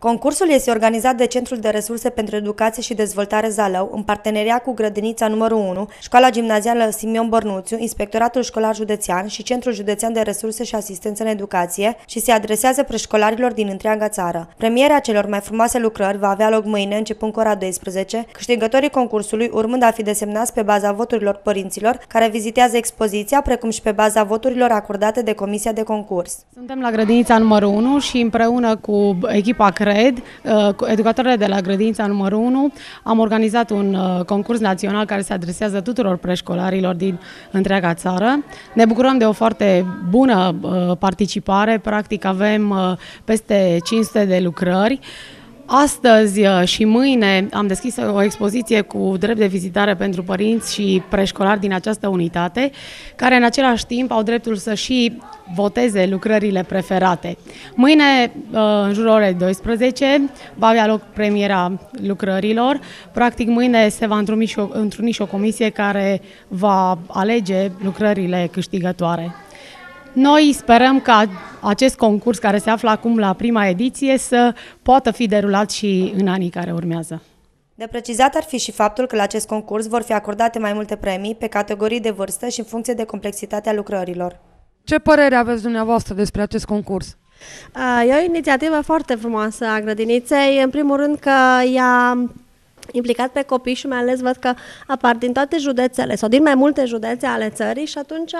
Concursul este organizat de Centrul de Resurse pentru Educație și Dezvoltare Zalău, în parteneria cu Grădinița numărul 1, Școala Gimnazială Simion Bornuțiu, Inspectoratul Școlar Județean și Centrul Județean de Resurse și Asistență în Educație și se adresează preșcolarilor din întreaga țară. Premiera celor mai frumoase lucrări va avea loc mâine, începând cu ora 12, câștigătorii concursului urmând a fi desemnați pe baza voturilor părinților care vizitează expoziția, precum și pe baza voturilor acordate de Comisia de Concurs. Suntem la Grădinița numărul 1 și împreună cu echipa cred, uh, educatorile de la grădința numărul 1, am organizat un uh, concurs național care se adresează tuturor preșcolarilor din întreaga țară. Ne bucurăm de o foarte bună uh, participare, practic avem peste 500 de lucrări. Astăzi uh, și mâine am deschis o expoziție cu drept de vizitare pentru părinți și preșcolari din această unitate, care în același timp au dreptul să și voteze lucrările preferate. Mâine, uh, în jurul orei 12, va avea loc premiera lucrărilor. Practic, mâine se va întruni și o, întruni și o comisie care va alege lucrările câștigătoare. Noi sperăm ca acest concurs care se află acum la prima ediție să poată fi derulat și în anii care urmează. De precizat ar fi și faptul că la acest concurs vor fi acordate mai multe premii pe categorii de vârstă și în funcție de complexitatea lucrărilor. Ce părere aveți dumneavoastră despre acest concurs? E o inițiativă foarte frumoasă a grădiniței, în primul rând că ea implicat pe copii și mai ales văd că apar din toate județele sau din mai multe județe ale țării și atunci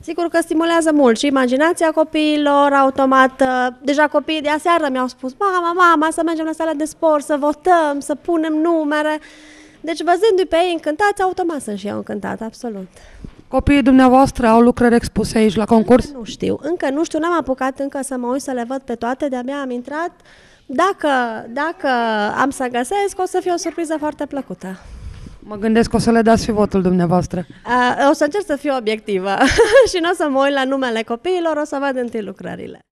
sigur că stimulează mult și imaginația copiilor automat. Uh, deja copiii de aseară mi-au spus, mama, mama, să mergem la sala de sport, să votăm, să punem numere. Deci văzându-i pe ei încântați, automat sunt și eu încântat, absolut. Copiii dumneavoastră au lucrări expuse aici la concurs? Încă nu știu, încă nu știu, n-am apucat încă să mă uit să le văd pe toate, de-abia am intrat dacă, dacă am să găsesc, o să fie o surpriză foarte plăcută. Mă gândesc că o să le dați și votul dumneavoastră. A, o să încerc să fiu obiectivă și nu o să mă uit la numele copiilor, o să văd întâi lucrările.